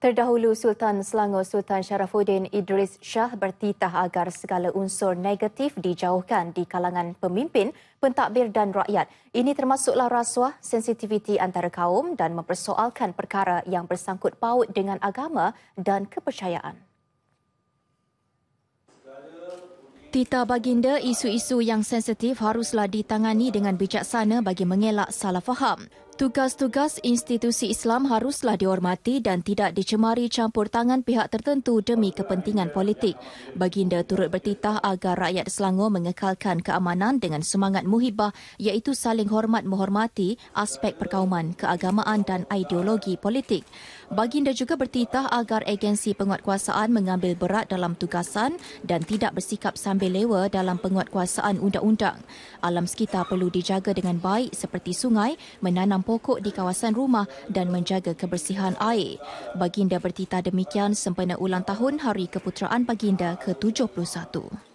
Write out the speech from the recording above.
Terdahulu Sultan Selangor Sultan Sharafuddin Idris Shah bertitah agar segala unsur negatif dijauhkan di kalangan pemimpin, pentadbir dan rakyat. Ini termasuklah rasuah, sensitiviti antara kaum dan mempersoalkan perkara yang bersangkut paut dengan agama dan kepercayaan. Tita baginda isu-isu yang sensitif haruslah ditangani dengan bijaksana bagi mengelak salah faham. Tugas-tugas institusi Islam haruslah dihormati dan tidak dicemari campur tangan pihak tertentu demi kepentingan politik. Baginda turut bertitah agar rakyat Selangor mengekalkan keamanan dengan semangat muhibah iaitu saling hormat menghormati aspek perkauman, keagamaan dan ideologi politik. Baginda juga bertitah agar agensi penguatkuasaan mengambil berat dalam tugasan dan tidak bersikap sambil lewa dalam penguatkuasaan undang-undang. Alam sekitar perlu dijaga dengan baik seperti sungai, menanam pokok di kawasan rumah dan menjaga kebersihan air. Baginda bertitah demikian sempena ulang tahun Hari Keputeraan Baginda ke-71.